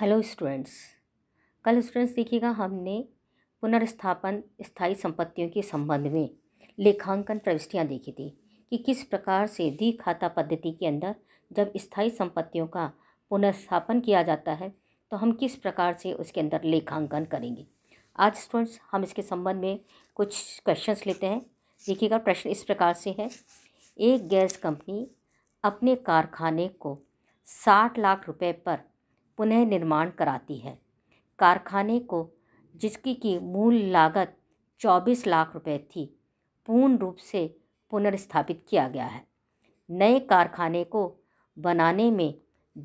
hello students कल students देखिएगा हमने पुनर्स्थापन स्थायी संपत्तियों के संबंध में लेखांकन प्रविष्टियाँ देखी थी कि किस प्रकार से दी खाता पद्धति के अंदर जब स्थायी संपत्तियों का पुनर्स्थापन किया जाता है तो हम किस प्रकार से उसके अंदर लेखांकन करेंगे आज स्टूडेंट्स हम इसके संबंध में कुछ क्वेश्चंस लेते हैं देखिएगा प्रश्न इस प्रकार से है एक गैस कंपनी अपने कारखाने को साठ लाख रुपये पर पुनः निर्माण कराती है कारखाने को जिसकी की मूल लागत चौबीस लाख रुपए थी पूर्ण रूप से पुनर्स्थापित किया गया है नए कारखाने को बनाने में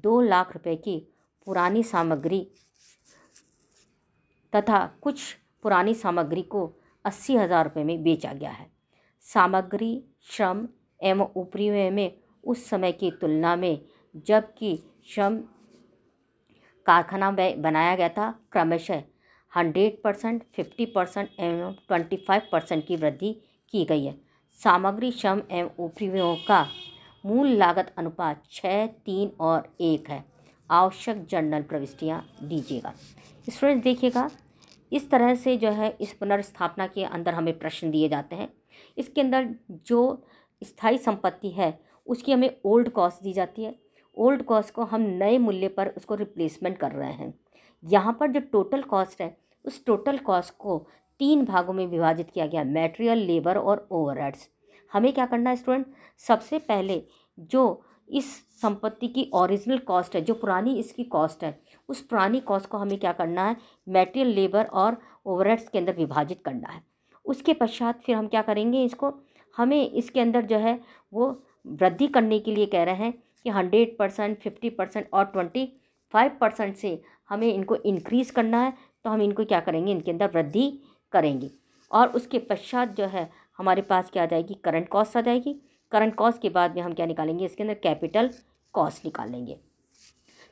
दो लाख रुपए की पुरानी सामग्री तथा कुछ पुरानी सामग्री को अस्सी हज़ार रुपये में बेचा गया है सामग्री श्रम एवं ऊपरी में उस समय की तुलना में जबकि श्रम कारखाना बनाया गया था क्रमशः हंड्रेड परसेंट फिफ्टी परसेंट एवं ट्वेंटी फाइव परसेंट की वृद्धि की गई है सामग्री श्रम एवं उपरिव्यों का मूल लागत अनुपात छः तीन और एक है आवश्यक जर्नल प्रविष्टियाँ दीजिएगा स्टूडेंट्स देखिएगा इस तरह से जो है इस पुनर्स्थापना के अंदर हमें प्रश्न दिए जाते हैं इसके अंदर जो स्थायी संपत्ति है उसकी हमें ओल्ड कॉस्ट दी जाती है ओल्ड कॉस्ट को हम नए मूल्य पर उसको रिप्लेसमेंट कर रहे हैं यहाँ पर जो टोटल कॉस्ट है उस टोटल कॉस्ट को तीन भागों में विभाजित किया गया मटेरियल लेबर और ओवर हमें क्या करना है स्टूडेंट सबसे पहले जो इस संपत्ति की ओरिजिनल कॉस्ट है जो पुरानी इसकी कॉस्ट है उस पुरानी कॉस्ट को हमें क्या करना है मटेरियल लेबर और ओवर के अंदर विभाजित करना है उसके पश्चात फिर हम क्या करेंगे इसको हमें इसके अंदर जो है वो वृद्धि करने के लिए कह रहे हैं कि हंड्रेड हाँ, परसेंट फिफ्टी परसेंट और ट्वेंटी फाइव परसेंट से हमें इनको इनक्रीज़ करना है तो हम इनको क्या करेंगे इनके अंदर वृद्धि करेंगे और उसके पश्चात जो है हमारे पास क्या आ जाएगी करंट कॉस्ट आ जाएगी करंट कॉस्ट के बाद में हम क्या निकालेंगे इसके अंदर कैपिटल कॉस्ट निकाल लेंगे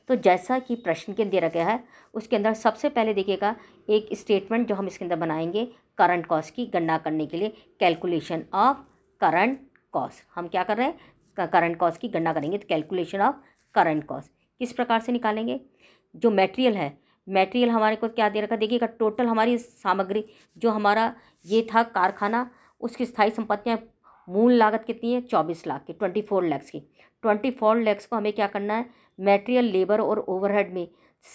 तो जैसा कि प्रश्न के दे रखा है उसके अंदर सबसे पहले देखिएगा एक स्टेटमेंट जो हम इसके अंदर बनाएंगे करंट कॉस्ट की गणना करने के लिए कैलकुलेशन ऑफ करंट कॉस्ट हम क्या कर रहे हैं करंट कॉस्ट की गणना करेंगे तो कैलकुलेशन ऑफ करंट कॉस्ट किस प्रकार से निकालेंगे जो मेटेरियल है मेटेरियल हमारे को क्या दे रखा देखिएगा टोटल हमारी सामग्री जो हमारा ये था कारखाना उसकी स्थायी संपत्तियाँ मूल लागत कितनी है चौबीस लाख की ट्वेंटी फोर लैक्स की ट्वेंटी फोर लैक्स को हमें क्या करना है मेटेरियल लेबर और ओवरहेड में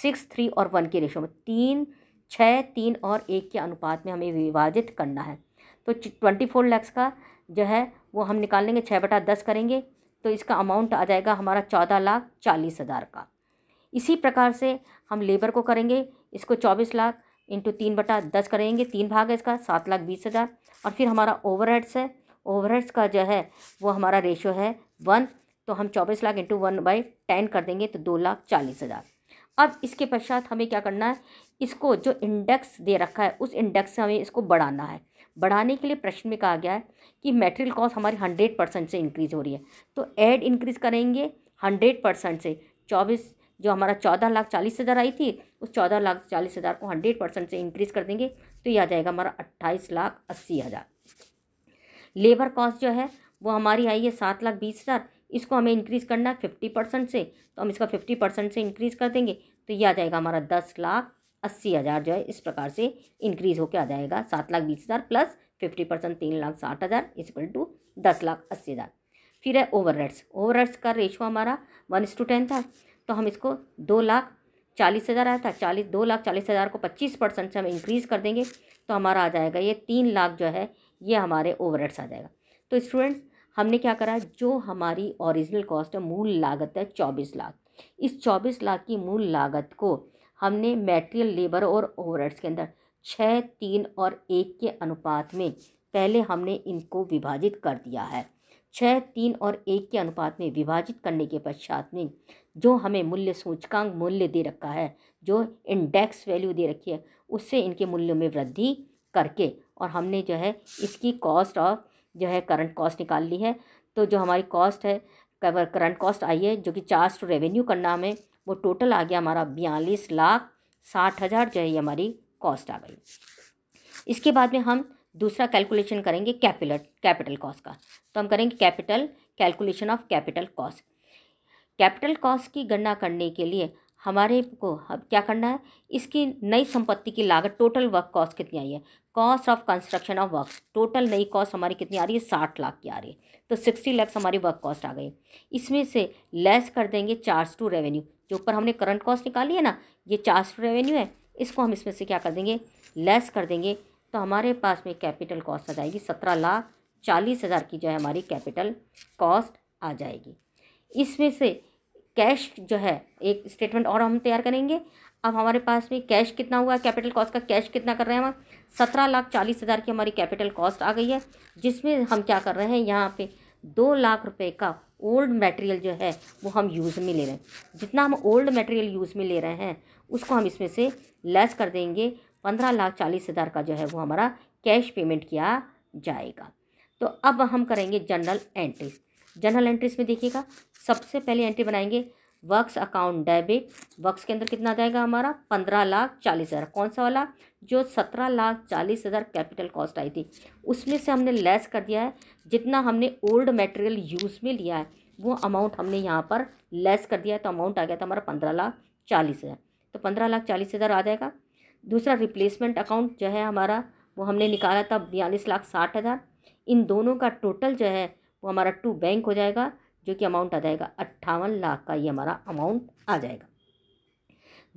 सिक्स थ्री और वन के रेशो में तीन छः तीन और एक के अनुपात में हमें विभाजित करना है तो ट्वेंटी फोर लैक्स का जो है वो हम निकाल लेंगे छः बटा दस करेंगे तो इसका अमाउंट आ जाएगा हमारा चौदह लाख चालीस हज़ार का इसी प्रकार से हम लेबर को करेंगे इसको चौबीस लाख इंटू तीन बटा दस करेंगे तीन भाग है इसका सात लाख बीस हज़ार और फिर हमारा ओवरहेड्स है ओवरहेड्स का जो है वो हमारा रेशो है वन तो हम चौबीस lakh into one by ten कर देंगे तो दो लाख चालीस हज़ार अब इसके पश्चात हमें क्या करना है इसको जो इंडेक्स दे रखा है उस इंडेक्स से हमें इसको बढ़ाना है बढ़ाने के लिए प्रश्न में कहा गया है कि मेटेरियल कॉस्ट हमारी हंड्रेड परसेंट से इंक्रीज़ हो रही है तो एड इंक्रीज़ करेंगे हंड्रेड परसेंट से चौबीस जो हमारा चौदह लाख चालीस हज़ार आई थी उस चौदह लाख चालीस हज़ार को हंड्रेड परसेंट से इंक्रीज़ कर देंगे तो ये आ जाएगा हमारा अट्ठाईस लाख अस्सी हज़ार लेबर कॉस्ट जो है वो हमारी आई है सात लाख बीस हज़ार इसको हमें इंक्रीज़ करना है फिफ्टी परसेंट से तो हम इसका फिफ्टी परसेंट से इंक्रीज़ कर देंगे तो ये आ जाएगा हमारा दस लाख अस्सी हज़ार जो है इस प्रकार से इंक्रीज़ होकर आ जाएगा सात लाख बीस हज़ार प्लस फिफ्टी परसेंट तीन लाख साठ हज़ार इक्वल टू दस लाख अस्सी हज़ार फिर है ओवर रेट्स ओवर रेट्स का रेशो हमारा वन इस टू टेन था तो हम इसको दो लाख चालीस हज़ार आया था चालीस दो लाख चालीस हज़ार को पच्चीस परसेंट से हम इंक्रीज़ कर देंगे तो हमारा आ जाएगा ये तीन लाख जो है ये हमारे ओवर आ जाएगा तो स्टूडेंट्स हमने क्या करा जो हमारी ओरिजिनल कॉस्ट है मूल लागत है चौबीस लाख इस चौबीस लाख की मूल लागत को हमने मेटेरियल लेबर और ओवरहेड्स के अंदर छः तीन और एक के अनुपात में पहले हमने इनको विभाजित कर दिया है छः तीन और एक के अनुपात में विभाजित करने के पश्चात में जो हमें मूल्य सूचकांक मूल्य दे रखा है जो इंडेक्स वैल्यू दे रखी है उससे इनके मूल्यों में वृद्धि करके और हमने जो है इसकी कॉस्ट और जो है करंट कॉस्ट निकाल ली है तो जो हमारी कॉस्ट है करंट कॉस्ट आई है जो कि चार्ज टू रेवेन्यू करना हमें वो टोटल आ गया हमारा बयालीस लाख साठ हज़ार जो है ये हमारी कॉस्ट आ गई इसके बाद में हम दूसरा कैलकुलेशन करेंगे कैपिटल कैपिटल कॉस्ट का तो हम करेंगे capital calculation of capital cost capital cost की गणना करने के लिए हमारे को अब क्या करना है इसकी नई संपत्ति की लागत टोटल वर्क कॉस्ट कितनी आई है cost of construction of work total नई कॉस्ट हमारी कितनी आ रही है साठ लाख की आ रही है तो सिक्सटी लैक्स हमारी वर्क कॉस्ट आ गई इसमें से लेस कर देंगे चार्ज टू रेवेन्यू जो ऊपर हमने करंट कॉस्ट निकाली है ना ये चार्ज टू रेवेन्यू है इसको हम इसमें से क्या कर देंगे लेस कर देंगे तो हमारे पास में कैपिटल कॉस्ट आ जाएगी सत्रह लाख चालीस हज़ार की जो है हमारी कैपिटल कॉस्ट आ जाएगी इसमें से कैश जो है एक स्टेटमेंट और हम तैयार करेंगे अब हमारे पास में कैश कितना हुआ कैपिटल कॉस्ट का कैश कितना कर रहे हैं हम सत्रह लाख चालीस हज़ार की हमारी कैपिटल कॉस्ट आ गई है जिसमें हम क्या कर रहे हैं यहाँ पे दो लाख रुपए का ओल्ड मटेरियल जो है वो हम यूज़ में ले रहे हैं जितना हम ओल्ड मटेरियल यूज़ में ले रहे हैं उसको हम इसमें से लेस कर देंगे पंद्रह लाख चालीस हज़ार का जो है वो हमारा कैश पेमेंट किया जाएगा तो अब हम करेंगे जनरल एंट्री जनरल एंट्रीज में देखिएगा सबसे पहले एंट्री बनाएंगे वर्क्स अकाउंट डेबिट वर्क्स के अंदर कितना आ जाएगा हमारा पंद्रह लाख चालीस हज़ार कौन सा वाला जो सत्रह लाख चालीस हज़ार कैपिटल कॉस्ट आई थी उसमें से हमने लेस कर दिया है जितना हमने ओल्ड मटेरियल यूज़ में लिया है वो अमाउंट हमने यहाँ पर लेस कर दिया है तो अमाउंट आ गया था हमारा पंद्रह लाख चालीस हज़ार तो पंद्रह लाख चालीस हज़ार आ जाएगा दूसरा रिप्लेसमेंट अकाउंट जो है हमारा वो हमने निकाला था बयालीस लाख साठ हज़ार इन दोनों का टोटल जो है वो हमारा टू बैंक हो जाएगा जो कि अमाउंट आ जाएगा अट्ठावन लाख का ये हमारा अमाउंट आ जाएगा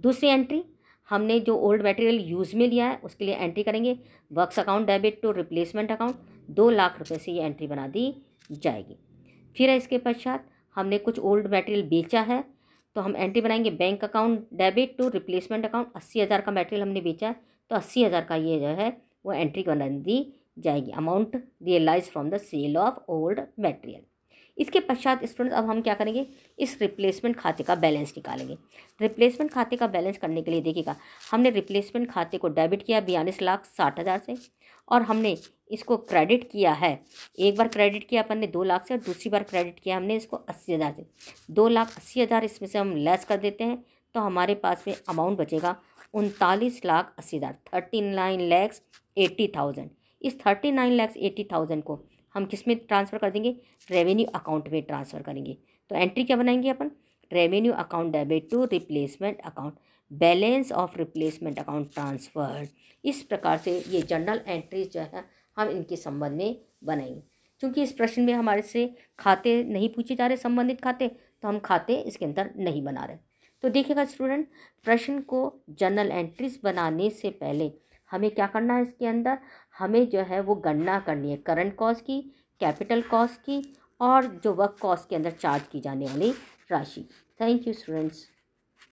दूसरी एंट्री हमने जो ओल्ड मटेरियल यूज़ में लिया है उसके लिए एंट्री करेंगे works account debit to replacement account दो लाख रुपए से ये एंट्री बना दी जाएगी फिर इसके पश्चात हमने कुछ ओल्ड मटेरियल बेचा है तो हम एंट्री बनाएंगे bank account debit to replacement account अस्सी हज़ार का मटेरियल हमने बेचा है तो अस्सी हज़ार का ये जो है वो एंट्री बना दी जाएगी amount realise from the sale of old material इसके पश्चात स्टूडेंट्स अब हम क्या करेंगे इस रिप्लेसमेंट खाते का बैलेंस निकालेंगे रिप्लेसमेंट खाते का बैलेंस करने के लिए देखिएगा हमने रिप्लेसमेंट खाते को डेबिट किया बयालीस लाख साठ हज़ार से और हमने इसको क्रेडिट किया है एक बार क्रेडिट किया अपन ने दो लाख से और दूसरी बार क्रेडिट किया हमने इसको अस्सी हज़ार से दो लाख अस्सी हज़ार इसमें से हम लेस कर देते हैं तो हमारे पास में अमाउंट बचेगा उनतालीस लाख अस्सी हज़ार thirty nine lakhs eighty thousand इस thirty nine lakhs eighty thousand को हम किस में ट्रांसफ़र कर देंगे रेवेन्यू अकाउंट में ट्रांसफ़र करेंगे तो एंट्री क्या बनाएंगे अपन revenue account debit to replacement account balance of replacement account transfer इस प्रकार से ये जनरल एंट्रीज जो है हम इनके संबंध में बनाएंगे क्योंकि इस प्रश्न में हमारे से खाते नहीं पूछे जा रहे संबंधित खाते तो हम खाते इसके अंदर नहीं बना रहे तो देखिएगा स्टूडेंट प्रश्न को जनरल एंट्रीज बनाने से पहले हमें क्या करना है इसके अंदर हमें जो है वो गणना करनी है करंट कॉस्ट की कैपिटल कॉस्ट की और जो वर्क कॉस्ट के अंदर चार्ज की जाने वाली राशि थैंक यू स्टूडेंट्स